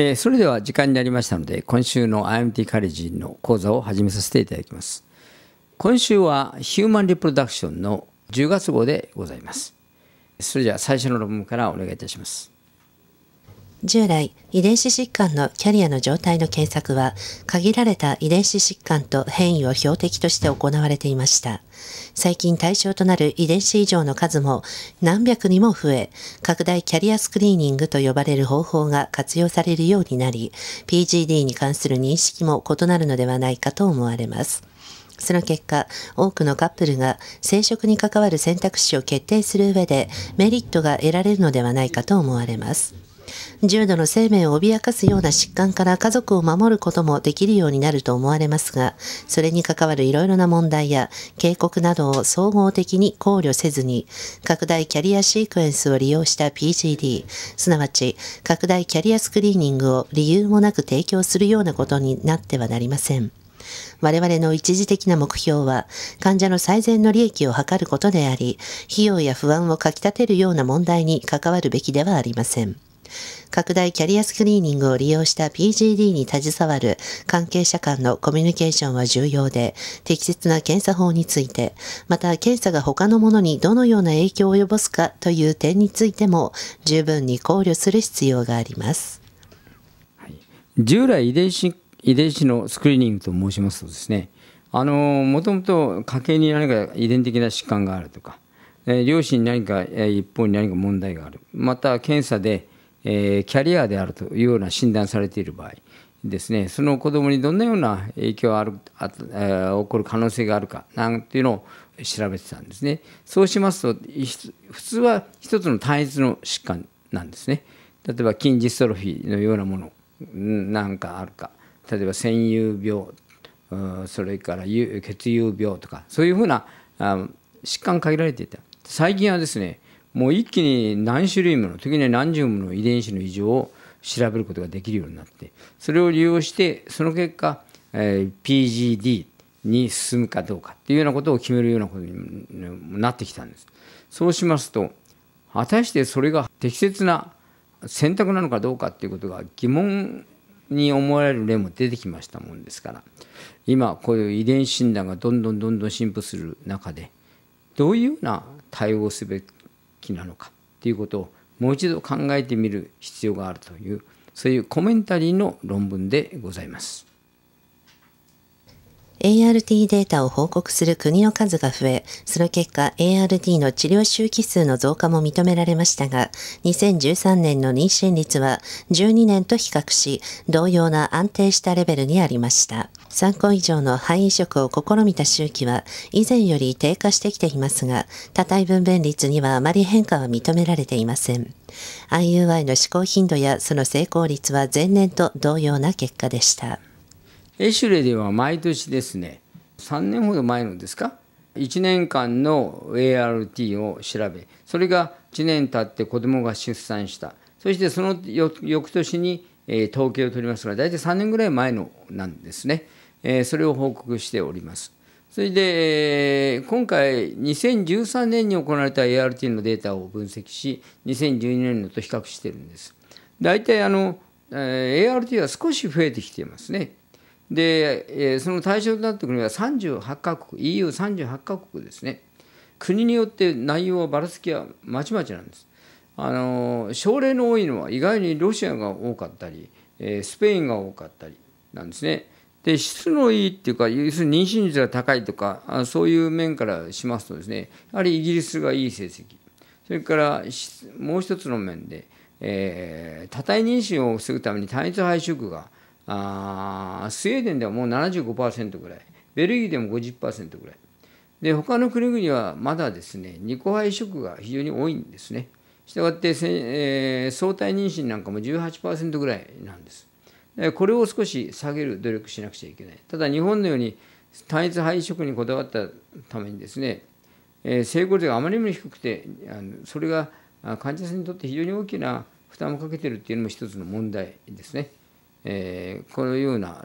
えー、それでは時間になりましたので今週の IMT カレッジの講座を始めさせていただきます今週はヒューマンリプロダクションの10月号でございますそれでは最初の論文からお願いいたします従来、遺伝子疾患のキャリアの状態の検索は、限られた遺伝子疾患と変異を標的として行われていました。最近対象となる遺伝子異常の数も何百にも増え、拡大キャリアスクリーニングと呼ばれる方法が活用されるようになり、PGD に関する認識も異なるのではないかと思われます。その結果、多くのカップルが生殖に関わる選択肢を決定する上でメリットが得られるのではないかと思われます。重度の生命を脅かすような疾患から家族を守ることもできるようになると思われますが、それに関わるいろいろな問題や警告などを総合的に考慮せずに、拡大キャリアシークエンスを利用した PGD、すなわち拡大キャリアスクリーニングを理由もなく提供するようなことになってはなりません。我々の一時的な目標は、患者の最善の利益を図ることであり、費用や不安をかきたてるような問題に関わるべきではありません。拡大キャリアスクリーニングを利用した PGD に携わる関係者間のコミュニケーションは重要で、適切な検査法について、また検査が他のものにどのような影響を及ぼすかという点についても十分に考慮する必要があります。従来遺伝子遺伝子のスクリーニングと申しますとですね、あのもともと家計に何か遺伝的な疾患があるとか、え両親に何か、え一方に何か問題があるまた検査でえキャリアであるというような診断されている場合ですねその子どもにどんなような影響があるあ、え起こる可能性があるかなんていうのを調べてたんですねそうしますと普通は一つの単一の疾患なんですね例えば筋ジストロフィーのようなものなんかあるか例えば占有病それから血友病とかそういうふうな疾患限られていた最近はですねもう一気に何種類もの時には何十もの遺伝子の異常を調べることができるようになってそれを利用してその結果、え PGD に進むかどうかっていうようなことを決めるようなことになってきたんです。そうしますと果たしてそれが適切な選択なのかどうかっていうことが疑問に思われる例も出てきましたもんですから今こういう遺伝子診断がどんどんどんどん進歩する中でどういうような対応すべきなのかということをもう一度考えてみる必要があるというそういうコメンタリーの論文でございます。ART データを報告する国の数が増え、その結果 ART の治療周期数の増加も認められましたが、2013年の妊娠率は12年と比較し、同様な安定したレベルにありました。3個以上の肺移植を試みた周期は以前より低下してきていますが、多体分娩率にはあまり変化は認められていません。IUI の試行頻度やその成功率は前年と同様な結果でした。エシュレでは毎年ですね、3年ほど前のですか、1年間の ART を調べ、それが1年経って子供が出産した。そしてその翌年に統計を取りますが、大体3年ぐらい前のなんですね。えそれを報告しております。それで、今回、2013年に行われた ART のデータを分析し、2012年のと比較しているんです。大体あの、え ART は少し増えてきていますね。で、えその対象となってくるのは38カ国、EU38 カ国ですね。国によって内容はばらつきはまちまちなんです。あの症例の多いのは意外にロシアが多かったり、えスペインが多かったりなんですね。で質のいいっていうか要するに妊娠率が高いとかそういう面からしますとですねやはりイギリスがいい成績それからもう一つの面で、えー、多体妊娠を防ぐために単一配色があスウェーデンではもう75%ぐらいベルギーでも50%ぐらいで他の国々はまだですね2個配色が非常に多いんですねしたがって、えー、相対妊娠なんかも18%ぐらいなんですこれを少し下げる努力しなくちゃいけない。ただ日本のように単一配色にこだわったためにですね、え成功率があまりにも低くてあのそれが患者さんにとって非常に大きな負担をかけてるっていうのも一つの問題ですね。えこのような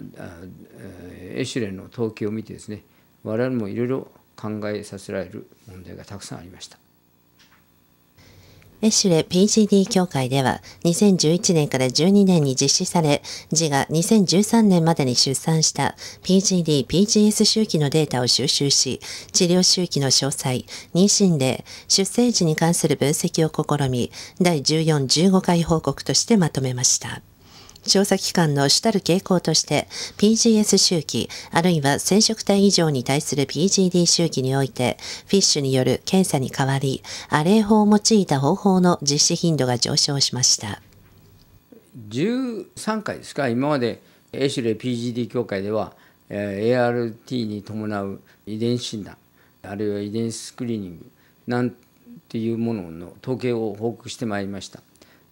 エシュレンの統計を見てですね我々もいろいろ考えさせられる問題がたくさんありました。エシュレ PGD 協会では2011年から12年に実施され、自が2013年までに出産した PGD、PGS 周期のデータを収集し、治療周期の詳細、妊娠例、出生時に関する分析を試み、第14、15回報告としてまとめました。調査機関の主たる傾向として PGS 周期あるいは染色体異常に対する PGD 周期においてフィッシュによる検査に代わりアレイ法を用いた方法の実施頻度が上昇しました13回ですか今までエシュレ PGD 協会では ART に伴う遺伝子診断あるいは遺伝子スクリーニングなんていうものの統計を報告してまいりました。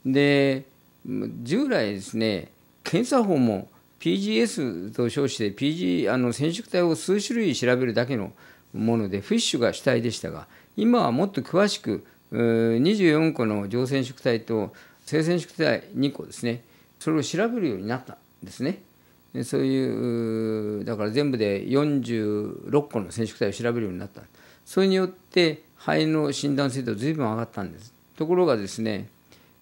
で従来ですね検査法も PGS と称して PG あの染色体を数種類調べるだけのものでフィッシュが主体でしたが今はもっと詳しく24個の常染色体と性染色体2個ですねそれを調べるようになったんですねそういうだから全部で46個の染色体を調べるようになったそれによって肺の診断精度随分上がったんですところがですね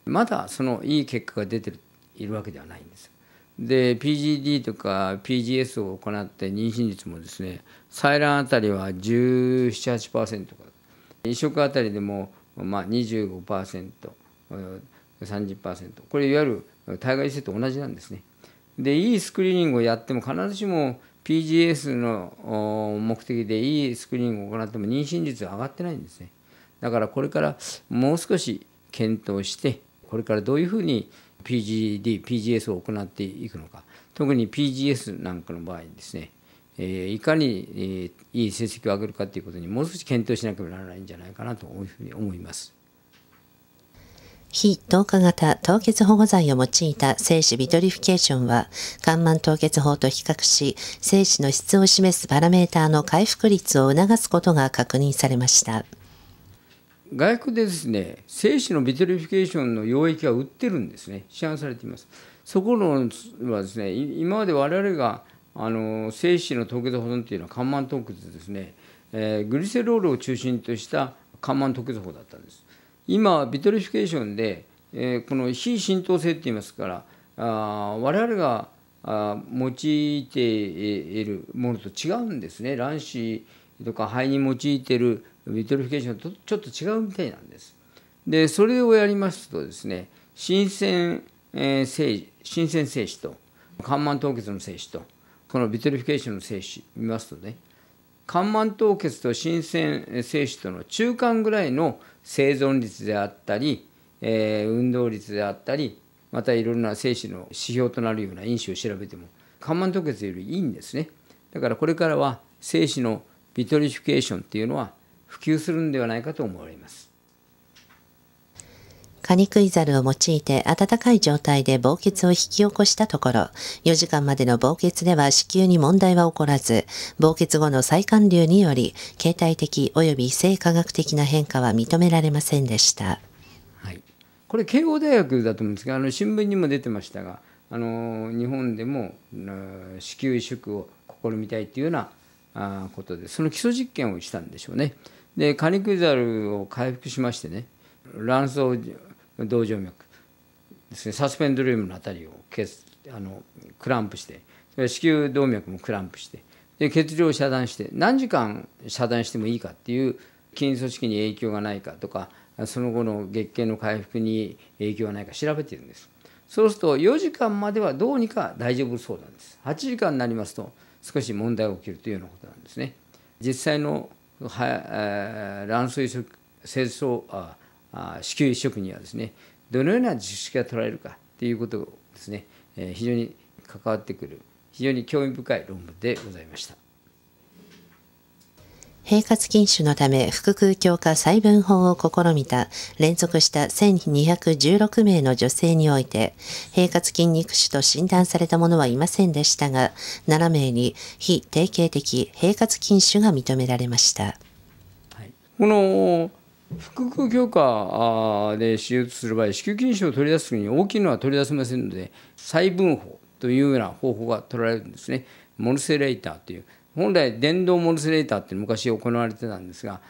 まだそのいい結果が出ているわけではないんです。で PGD とか PGS を行って妊娠率もですね採卵あたりは1718%か移植あたりでもまあ25%。30%これいわゆる体外受精と同じなんですねでいいスクリーニングをやっても必ずしも PGS の目的でいいスクリーニングを行っても妊娠率は上がってないんですねだからこれからもう少し検討してこれからどういうふうに PGD、PGS を行っていくのか、特に PGS なんかの場合ですね、えいかに、えいい成績を上げるかということにもう少し検討しなければならないんじゃないかなというふうに思います。非透過型凍結保護剤を用いた精子ビトリフィケーションは、緩慢凍結法と比較し、精子の質を示すパラメーターの回復率を促すことが確認されました。外国でですね精子のビトリフィケーションの溶液は売ってるんですね市販されていますそこのはですね今まで我々があの精子の凍結保存っていうのは緩慢凍結ですね、えー、グリセロールを中心とした緩慢凍結法だったんです今ビトリフィケーションで、えー、この非浸透性って言いますからあ我々があ用いているものと違うんですね卵子とか肺に用いているビトリフィケーションとちょっと違うみたいなんです。でそれをやりますとですね新鮮、えー、精鮮精子と緩慢凍結の精子とこのビトリフィケーションの精子見ますとね緩慢凍結と新鮮精子との中間ぐらいの生存率であったり、えー、運動率であったりまたいろんな精子の指標となるような因子を調べても緩慢凍結よりいいんですねだからこれからは精子のビトリフィケーションっていうのは普及するのではないかと思われます。カニクイザルを用いて暖かい状態で凍結を引き起こしたところ、4時間までの凍結では子宮に問題は起こらず、凍結後の再寒流により、形態的及び生科学的な変化は認められませんでした。はい、これ慶応大学だと思うんですが、あの新聞にも出てましたが、あの日本でも子宮移植を試みたいというようなことで、その基礎実験をしたんでしょうね。でカニクザルを回復しましてね卵巣動静脈ですねサスペンドルームのあたりをあのクランプして子宮動脈もクランプしてで血流を遮断して何時間遮断してもいいかっていう筋組織に影響がないかとかその後の月経の回復に影響がないか調べているんですそうすると4時間まではどうにか大丈夫そうなんです8時間になりますと少し問題が起きるというようなことなんですね実際の卵巣移植清掃ああ子宮移植にはですねどのような知識が取られるかということをですね、えー、非常に関わってくる非常に興味深い論文でございました。平滑禁酒のため腹腔強化細分法を試みた連続した1216名の女性において、平滑筋肉腫と診断された者はいませんでしたが、7名に非定型的平滑禁酒が認められました。はい、この腹腔強化で手術する場合、子宮筋腫を取り出す時に大きいのは取り出せませんので、細分法というような方法が取られるんですね。モルセレーターという本来電動モルセレーターって昔行われてたんですが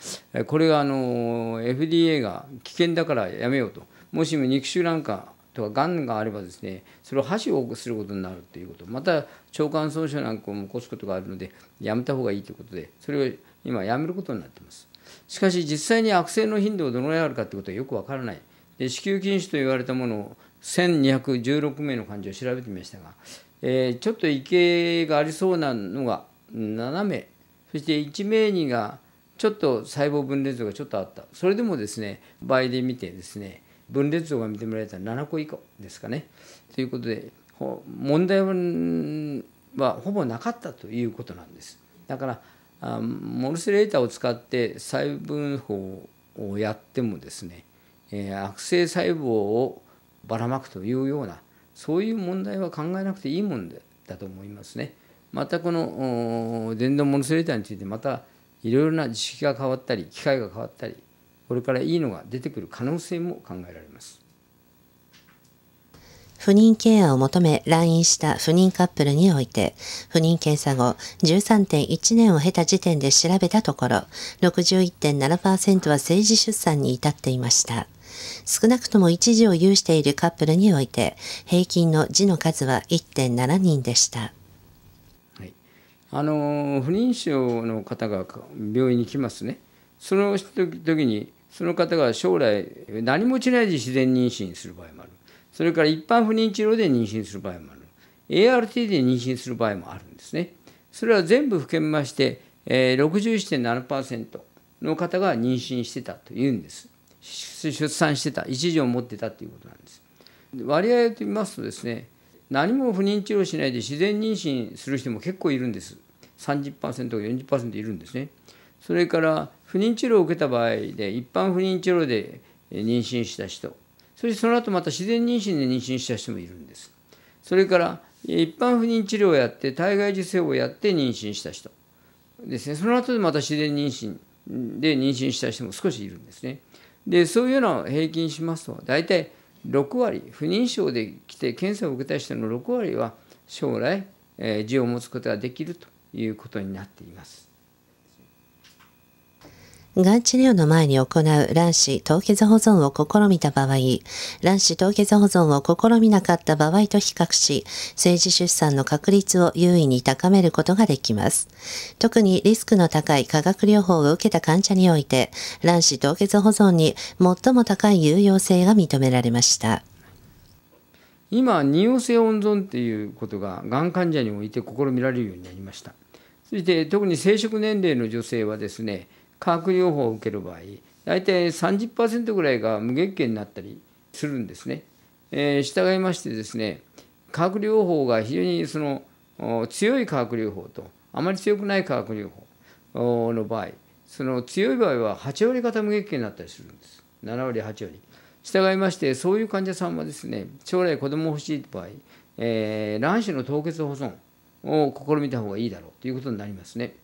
これがあの FDA が危険だからやめようともしも肉腫なんかとかがんがあればですねそれを箸をすることになるということまた腸管損傷なんかも起こすことがあるのでやめたほうがいいということでそれを今やめることになってますしかし実際に悪性の頻度がどのぐらいあるかということはよくわからないで子宮筋腫と言われたものを1216名の患者を調べてみましたが、えー、ちょっと異形がありそうなのが7名そして1名にがちょっと細胞分裂度がちょっとあったそれでもですね倍で見てですね分裂度が認められたら7個以下ですかねということで問題はほぼなかったということなんですだからモルスレーターを使って細分法をやってもですね、え悪性細胞をばらまくというようなそういう問題は考えなくていいもんだと思いますね。またこの電動モノスレーターについてまたいろいろな知識が変わったり機械が変わったりこれからいいのが出てくる可能性も考えられます。不妊ケアを求め来院した不妊カップルにおいて、不妊検査後13.1年を経た時点で調べたところ、61.7%は政治出産に至っていました。少なくとも一時を有しているカップルにおいて、平均の児の数は1.7人でした。あの不妊症の方が病院に来ますねその時にその方が将来何もしないで自然妊娠する場合もあるそれから一般不妊治療で妊娠する場合もある ART で妊娠する場合もあるんですねそれは全部含めまして61.7%の方が妊娠してたというんです出産してた1児を持ってたということなんです割合と見ますとですね何も不妊治療しないで自然妊娠する人も結構いるんです30%か40%いるんですねそれから不妊治療を受けた場合で一般不妊治療で妊娠した人そしてその後また自然妊娠で妊娠した人もいるんですそれから一般不妊治療をやって体外受精をやって妊娠した人ですねその後でまた自然妊娠で妊娠した人も少しいるんですねでそういうのを平均しますと大体6割不妊症で来て検査を受けた人の6割は将来、えー、痔を持つことができるということになっています。がん治療の前に行う卵子凍結保存を試みた場合、卵子凍結保存を試みなかった場合と比較し、政治出産の確率を優位に高めることができます。特にリスクの高い化学療法を受けた患者において、卵子凍結保存に最も高い有用性が認められました。今、妊用性温存っていうことが、がん患者において試みられるようになりました。そして、特に生殖年齢の女性はですね、化学療法を受ける場合大体30%ぐらいが無月経になったりするんですね。えー、従いましてですね化学療法が非常にその強い化学療法とあまり強くない化学療法の場合その強い場合は8割方無月経になったりするんです7割8割従いましてそういう患者さんはですね将来子供欲しい場合、えー、卵子の凍結保存を試みた方がいいだろうということになりますね。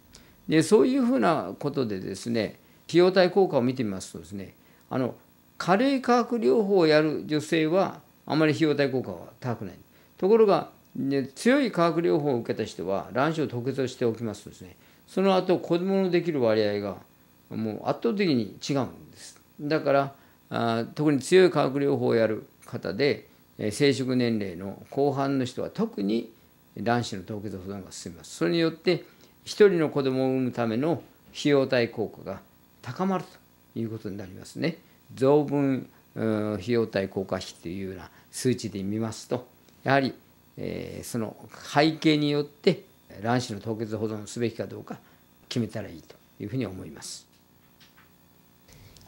でそういうふうなことでですね費用対効果を見てみますとですねあの軽い化学療法をやる女性はあまり費用対効果は高くないところが、ね、強い化学療法を受けた人は卵子を凍結しておきますとですねその後子供のできる割合がもう圧倒的に違うんですだからあ特に強い化学療法をやる方で生殖年齢の後半の人は特に卵子の凍結保存が進みますそれによって1人の子供を産むための費用対効果が高まるということになりますね。増分費用対効果比というような数値で見ますとやはり、えー、その背景によって卵子の凍結保存すべきかどうか決めたらいいというふうに思います。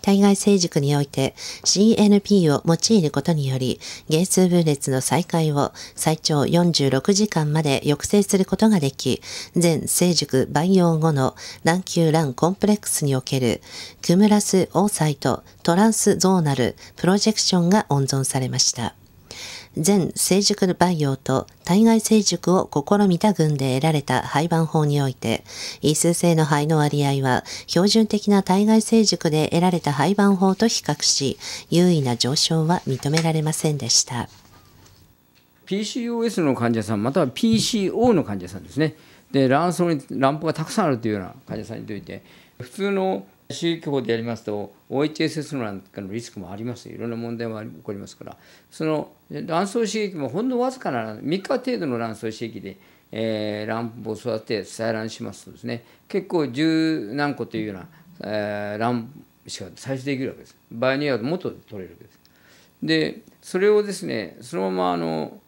対外成熟において CNP を用いることにより、係数分裂の再開を最長46時間まで抑制することができ、全成熟培養後の卵球卵コンプレックスにおけるクムラスオーサイトトランスゾーナルプロジェクションが温存されました。全成熟培養と体外成熟を試みた群で得られた廃盤法において、異数性の肺の割合は標準的な体外成熟で得られた廃盤法と比較し、優位な上昇は認められませんでした。PCOS の患者さん、または PCO の患者さんですね。で、卵巣に卵胞がたくさんあるというような患者さんにといて、普通の宗教でやりますと OHSS のなんかのリスクもありますいろんな問題も起こりますからその卵巣刺激もほんのわずかな3日程度の卵巣刺激で、えー、卵胞を育て採卵しますとですね結構十何個というような、えー、卵しか採取できるわけです場合にはもっと取れるわけですでそれをですねそのままあの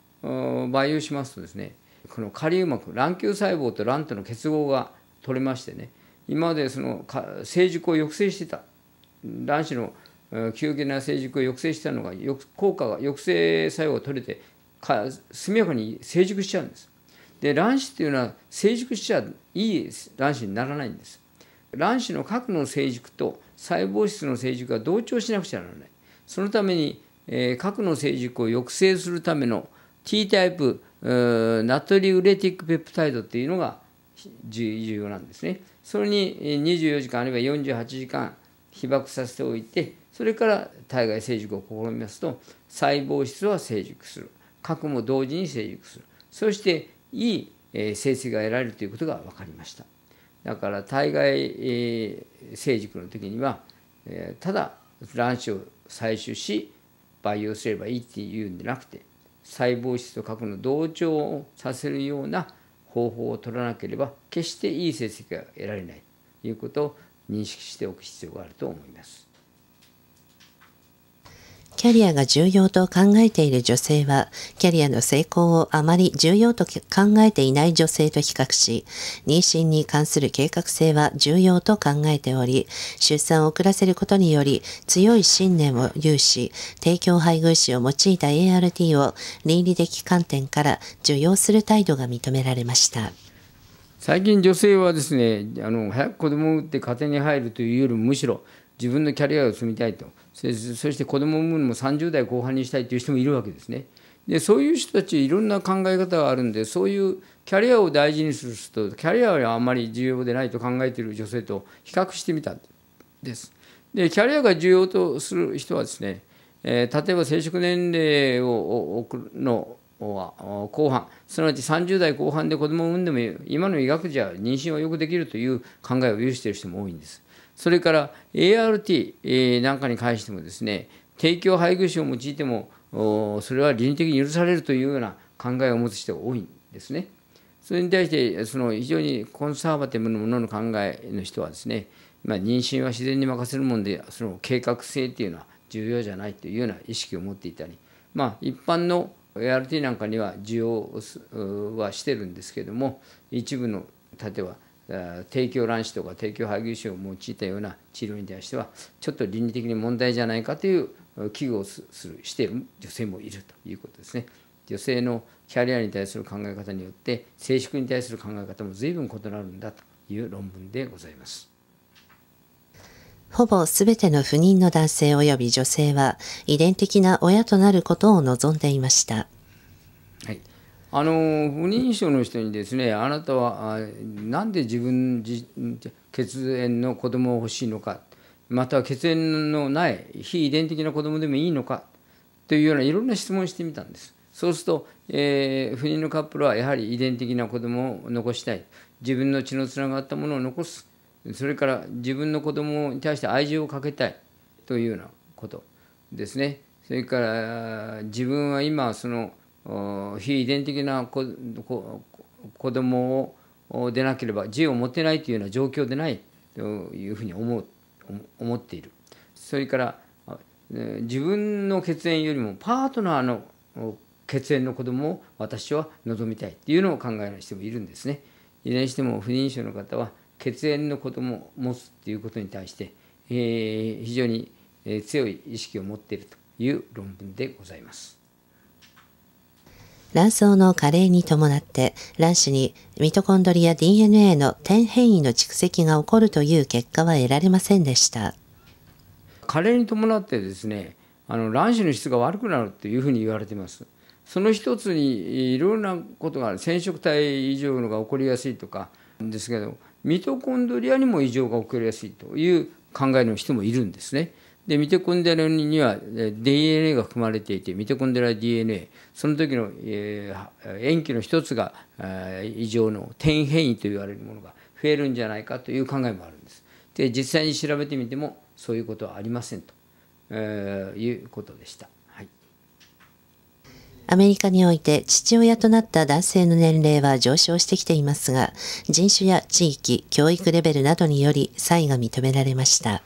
培養しますとですねこのカリウマ卵球細胞と卵との結合が取れましてね今までその成熟を抑制してた卵子の急激な成熟を抑制したのが効果が抑制作用が取れてか速やかに成熟しちゃうんです。で卵子っていうのは成熟しちゃいい卵子にならないんです。卵子の核の成熟と細胞質の成熟が同調しなくちゃならない。そのために、えー、核の成熟を抑制するための T タイプナトリウレティックペプタイドっていうのが重要なんですね。それに24時間あるいは48時間被爆させておいてそれから体外成熟を試みますと細胞質は成熟する核も同時に成熟するそしていい成績が得られるということが分かりましただから体外成熟の時にはただ卵子を採取し培養すればいいっていうんじゃなくて細胞質と核の同調をさせるような方法を取らなければ決していい成績が得られないということを認識しておく必要があると思います。キャリアが重要と考えている女性は、キャリアの成功をあまり重要と考えていない女性と比較し、妊娠に関する計画性は重要と考えており、出産を遅らせることにより強い信念を有し、提供配偶士を用いた ART を倫理的観点から受容する態度が認められました。最近女性はですね、あの早く子供を産って家庭に入るというよりもむしろ自分のキャリアを積みたいとそして子供を産むのも30代後半にしたいという人もいるわけですね。でそういう人たちいろんな考え方があるんでそういうキャリアを大事にする人とキャリアはあんまり重要でないと考えている女性と比較してみたんです。でキャリアが重要とする人はですね、えー、例えば生殖年齢を送るの後半すなわち30代後半で子供を産んでも今の医学じゃ妊娠はよくできるという考えを有している人も多いんです。それから ART なんかに関してもですね、提供配偶者を用いても、それは倫理的に許されるというような考えを持つ人が多いんですね。それに対して、その非常にコンサーバティブなものの考えの人はですね、まあ、妊娠は自然に任せるもんで、その計画性というのは重要じゃないというような意識を持っていたり、まあ、一般の ART なんかには需要はしてるんですけれども、一部の例えば提供卵子とか提供配偶腫を用いたような治療に対してはちょっと倫理的に問題じゃないかという危惧をするしている女性もいるということですね。女性のキャリアに対する考え方によって生殖に対する考え方も随分異なるんだという論文でございます。ほぼ全ての不妊の男性及び女性は遺伝的な親となることを望んでいました。はい、あの不妊症の人にですねあなたはなんで自分血縁の子供を欲しいのかまたは血縁のない非遺伝的な子供でもいいのかというようないろんな質問をしてみたんですそうすると、えー、不妊のカップルはやはり遺伝的な子供を残したい自分の血のつながったものを残すそれから自分の子供に対して愛情をかけたいというようなことですねそれから自分は今その非遺伝的な子ど供をでなければ自由を持てないというような状況でないというふうに思う思っているそれから自分の血縁よりもパートナーの血縁の子供を私は望みたいっていうのを考える人もいるんですねいずれにしても不妊症の方は血縁の子供を持つっていうことに対して、えー、非常に強い意識を持っているという論文でございます。卵巣の加齢に伴って卵子にミトコンドリア DNA の点変異の蓄積が起こるという結果は得られませんでした。加齢に伴ってですねあの卵子の質が悪くなるというふうに言われています。その一つにいろんなことが染色体異常のが起こりやすいとかですけどミトコンドリアにも異常が起こりやすいという考えの人もいるんですね。でミトコンデラには DNA が含まれていてミトコンデラ DNA その時の、えー、塩基の一つが、えー、異常の転変異と言われるものが増えるんじゃないかという考えもあるんです。で実際に調べてみてもそういうことはありませんと、えー、いうことでした。アメリカにおいて父親となった男性の年齢は上昇してきていますが、人種や地域、教育レベルなどにより差異が認められました。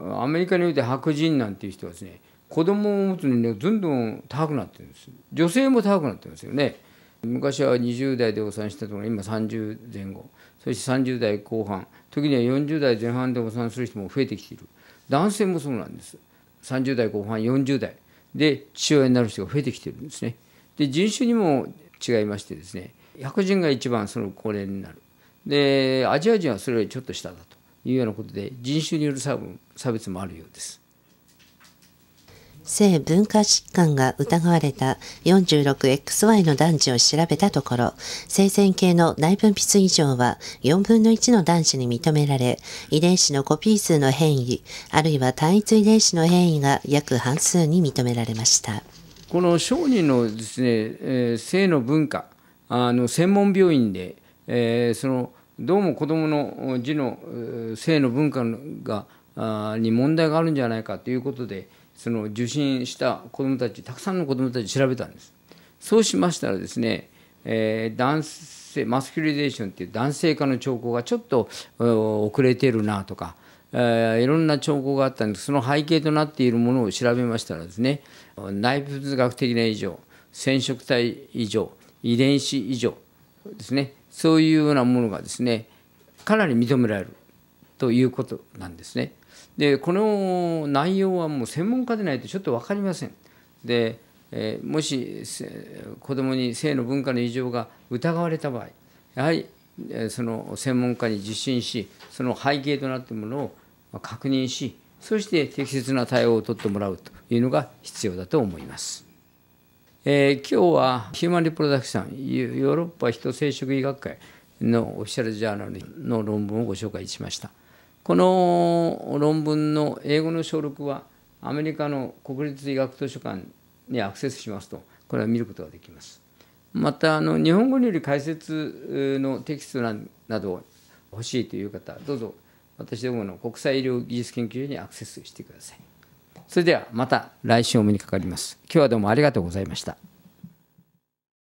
アメリカにおいて白人なんていう人はですね子供を持つ年齢がどんどん高くなってるんです女性も高くなってますよね昔は20代でお産したところ今30前後そして30代後半時には40代前半でお産する人も増えてきている男性もそうなんです30代後半40代で父親になる人が増えてきてるんですねで人種にも違いましてですね白人が一番その高齢になるでアジア人はそれよりちょっと下だというようなことで人種による差分差別もあるようです。性文化疾患が疑われた 46XY の男児を調べたところ、生前系の内分泌異常は4分の1の男子に認められ、遺伝子のコピー数の変異、あるいは単一遺伝子の変異が約半数に認められました。この商人のですね、えー、性の文化、あの専門病院で、えー、そのどうも子どもの字の性の文化がに問題があるんじゃないかということでその受診した子どもたちたくさんの子どもたち調べたんですそうしましたらですね、えー、男性マスキュリゼーションっていう男性化の兆候がちょっと遅れてるなとか、えー、いろんな兆候があったんですその背景となっているものを調べましたらですね内部物学的な異常染色体異常遺伝子異常ですねそういうようなものがですねかなり認められるということなんですね。でこの内容はもう専門家でないとちょっと分かりません。でえもし子どもに性の文化の異常が疑われた場合やはりその専門家に受診しその背景となっているものを確認しそして適切な対応を取ってもらうというのが必要だと思います。えー、今日はヒューマン・リプロダクションヨーロッパ人生殖医学会のオフィシャルジャーナルの論文をご紹介しましたこの論文の英語の小録はアメリカの国立医学図書館にアクセスしますとこれは見ることができますまたあの日本語による解説のテキストなど欲しいという方どうぞ私どもの国際医療技術研究所にアクセスしてくださいそれではまた来週お目にかかります。今日はどうもありがとうございました。